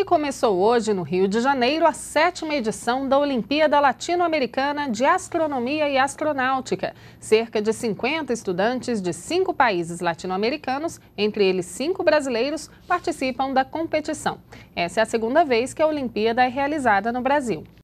E começou hoje, no Rio de Janeiro, a sétima edição da Olimpíada Latino-Americana de Astronomia e Astronáutica. Cerca de 50 estudantes de cinco países latino-americanos, entre eles cinco brasileiros, participam da competição. Essa é a segunda vez que a Olimpíada é realizada no Brasil.